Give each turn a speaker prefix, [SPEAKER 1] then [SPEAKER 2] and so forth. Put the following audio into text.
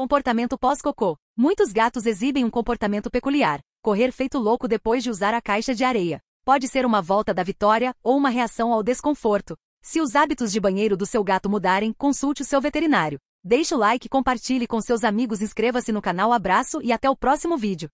[SPEAKER 1] Comportamento pós-cocô. Muitos gatos exibem um comportamento peculiar. Correr feito louco depois de usar a caixa de areia. Pode ser uma volta da vitória ou uma reação ao desconforto. Se os hábitos de banheiro do seu gato mudarem, consulte o seu veterinário. Deixe o like, compartilhe com seus amigos, inscreva-se no canal, abraço e até o próximo vídeo.